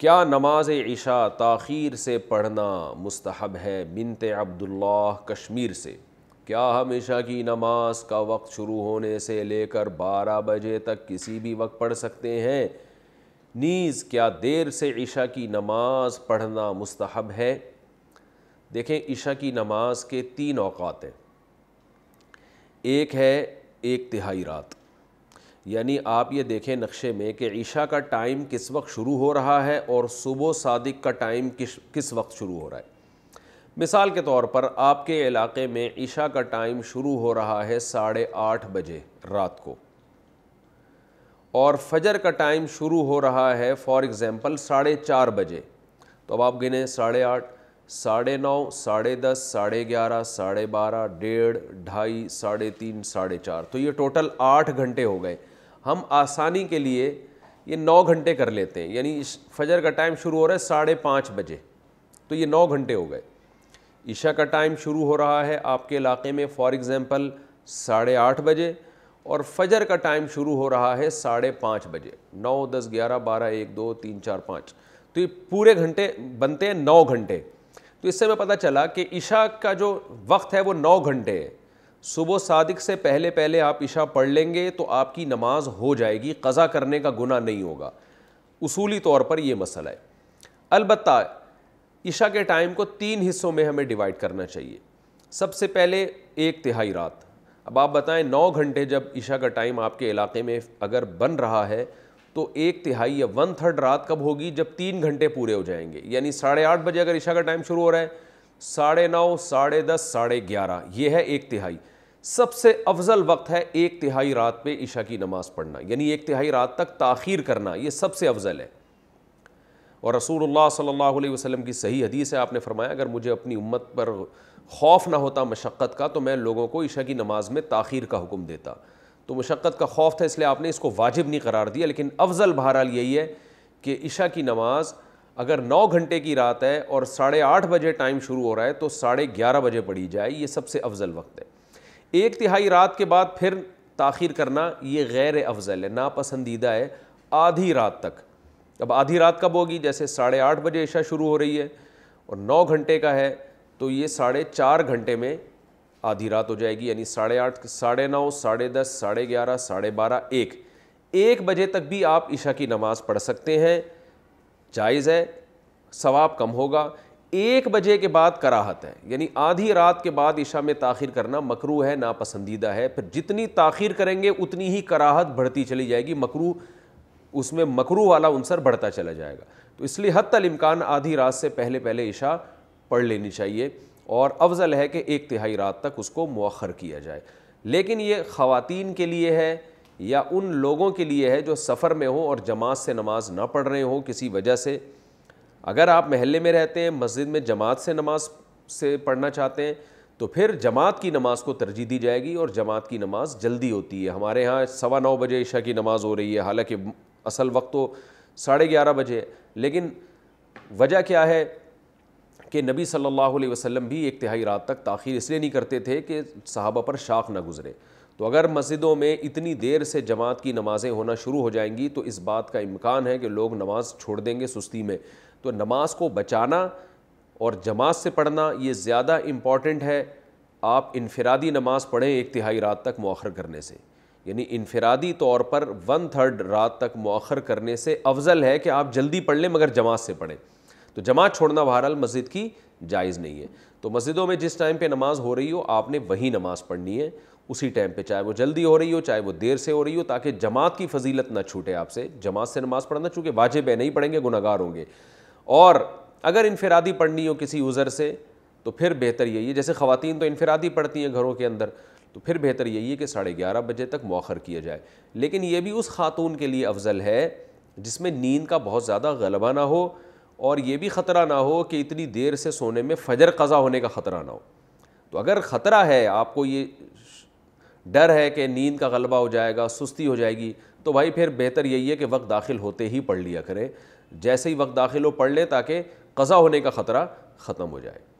क्या नमाज ईशा ताखीर से पढ़ना मुस्तहब है बिनत अब्दुल्लाह कश्मीर से क्या हम ईशा की नमाज का वक्त शुरू होने से लेकर बारह बजे तक किसी भी वक्त पढ़ सकते हैं नीज़ क्या देर से ईशा की नमाज पढ़ना मुस्तहब है देखें ईशा की नमाज के तीन अवकात हैं एक है एक तिहाई रात यानी आप ये देखें नक्शे में कि ईशा का टाइम किस वक्त शुरू हो रहा है और सुबह सादिक का टाइम किस किस वक्त शुरू हो रहा है मिसाल के तौर पर आपके इलाके में ईशा का टाइम शुरू हो रहा है साढ़े आठ बजे रात को और फजर का टाइम शुरू हो रहा है फॉर एग्ज़ाम्पल साढ़े चार बजे तो अब आप गिने साढ़े आठ साढ़े नौ साढ़े दस साढ़े ग्यारह साढ़े बारह डेढ़ ढाई साढ़े तीन साढ़े चार तो ये टोटल आठ घंटे हो गए हम आसानी के लिए ये नौ घंटे कर लेते हैं यानी फजर का टाइम शुरू हो रहा है साढ़े पाँच बजे तो ये नौ घंटे हो गए ईशा का टाइम शुरू हो रहा है आपके इलाके में फॉर एग्ज़ाम्पल साढ़े आठ बजे और फजर का टाइम शुरू हो रहा है साढ़े पाँच बजे नौ दस ग्यारह बारह एक दो तीन चार पाँच तो ये पूरे घंटे बनते हैं नौ घंटे तो इससे मैं पता चला कि ईशा का जो वक्त है वो नौ घंटे है सुबह सादिक से पहले पहले आप इशा पढ़ लेंगे तो आपकी नमाज हो जाएगी कज़ा करने का गुना नहीं होगा उसूली तौर पर यह मसला है अलबत् ईशा के टाइम को तीन हिस्सों में हमें डिवाइड करना चाहिए सबसे पहले एक तिहाई रात अब आप बताएं नौ घंटे जब ईशा का टाइम आपके इलाके में अगर बन रहा है तो एक तिहाई या वन थर्ड रात कब होगी जब तीन घंटे पूरे हो जाएंगे यानी साढ़े आठ बजे अगर ईशा का टाइम शुरू हो रहा है साढ़े नौ साढ़े दस साढ़े ग्यारह ये है एक तिहाई सबसे अफजल वक्त है एक तिहाई रात पे ईशा की नमाज़ पढ़ना यानी एक तिहाई रात तक ताखिर करना ये सबसे अफजल है और रसूलुल्लाह सल्लल्लाहु अलैहि वसल्लम की सही हदीस है आपने फरमाया अगर मुझे अपनी उम्मत पर खौफ ना होता मशक्क़त का तो मैं लोगों को ईशा की नमाज़ में ताखिर का हुक्म देता तो मशक्क़त का खौफ था इसलिए आपने इसको वाजिब नहीं करार दिया लेकिन अफजल बहरहाल यही है कि ईशा की नमाज़ अगर नौ घंटे की रात है और साढ़े आठ बजे टाइम शुरू हो रहा है तो साढ़े ग्यारह बजे पड़ी जाए ये सबसे अफजल वक्त है एक तिहाई रात के बाद फिर ताखिर करना ये गैर अफजल है नापसंदीदा है आधी रात तक अब आधी रात कब होगी जैसे साढ़े आठ बजे ऐशा शुरू हो रही है और नौ घंटे का है तो ये साढ़े चार घंटे में आधी रात हो जाएगी यानी साढ़े आठ साढ़े नौ साढ़े दस साढ़े ग्यारह साढ़े बारह एक एक बजे तक भी आप ईशा की नमाज़ पढ़ सकते हैं जायज़ है सवाब कम होगा एक बजे के बाद कराहत है यानी आधी रात के बाद ईशा में ताखिर करना मकरू है नापसंदीदा है फिर जितनी ताखिर करेंगे उतनी ही कराहत बढ़ती चली जाएगी मकरू उसमें मकरू वाला उनसर बढ़ता चला जाएगा तो इसलिए हद तल इम्कान आधी रात से पहले पहले ईशा पढ़ लेनी चाहिए और अफजल है कि एक तिहाई रात तक उसको मौखर किया जाए लेकिन ये ख़वातीन के लिए है या उन लोगों के लिए है जो सफ़र में हो और जमात से नमाज ना पढ़ रहे हों किसी वजह से अगर आप महल्ले में रहते हैं मस्जिद में जमात से नमाज से पढ़ना चाहते हैं तो फिर जमात की नमाज़ को तरजीह दी जाएगी और जमात की नमाज़ जल्दी होती है हमारे यहाँ सवा नौ बजे ईशा की नमाज़ हो रही है हालांकि असल वक्त तो साढ़े ग्यारह बजे लेकिन वजह क्या है कि नबी सल्लल्लाहु अलैहि वसल्लम भी एक तिहाई रात तक ताखिर इसलिए नहीं करते थे कि सहाबा पर शाख ना गुज़रे तो अगर मस्जिदों में इतनी देर से जमात की नमाज़ें होना शुरू हो जाएंगी तो इस बात का इम्कान है कि लोग नमाज़ छोड़ देंगे सुस्ती में तो नमाज को बचाना और जमात से पढ़ना ये ज़्यादा इम्पॉर्टेंट है आप इनफरादी नमाज़ पढ़ें एक तिहाई रात तक मौखर करने से यानी इनफरादी तौर पर वन थर्ड रात तक मौखर करने से अफजल है कि आप जल्दी पढ़ लें मगर जमात से पढ़ें तो जमात छोड़ना बहरहाल मस्जिद की जायज़ नहीं है तो मस्जिदों में जिस टाइम पे नमाज हो रही हो आपने वही नमाज पढ़नी है उसी टाइम पे चाहे वो जल्दी हो रही हो चाहे वो देर से हो रही हो ताकि जमात की फजीलत ना छूटे आपसे जमात से नमाज पढ़ना चूँकि वाजिब है नहीं पढ़ेंगे गुनागार होंगे और अगर इनफरादी पढ़नी हो किसी उज़र से तो फिर बेहतर यही है जैसे ख़वातीन तो इनफरादी पढ़ती हैं घरों के अंदर तो फिर बेहतर यही है कि साढ़े ग्यारह बजे तक मौखर किया जाए लेकिन ये भी उस खातून के लिए अफजल है जिसमें नींद का बहुत ज़्यादा गलबा ना हो और ये भी ख़तरा ना हो कि इतनी देर से सोने में फजर कज़ा होने का ख़तरा ना हो तो अगर ख़तरा है आपको ये डर है कि नींद का गलबा हो जाएगा सुस्ती हो जाएगी तो भाई फिर बेहतर यही है कि वक्त दाखिल होते ही पढ़ लिया करें जैसे ही वक्त दाखिल हो पढ़ लें ताकि कज़ा होने का ख़तरा ख़त्म हो जाए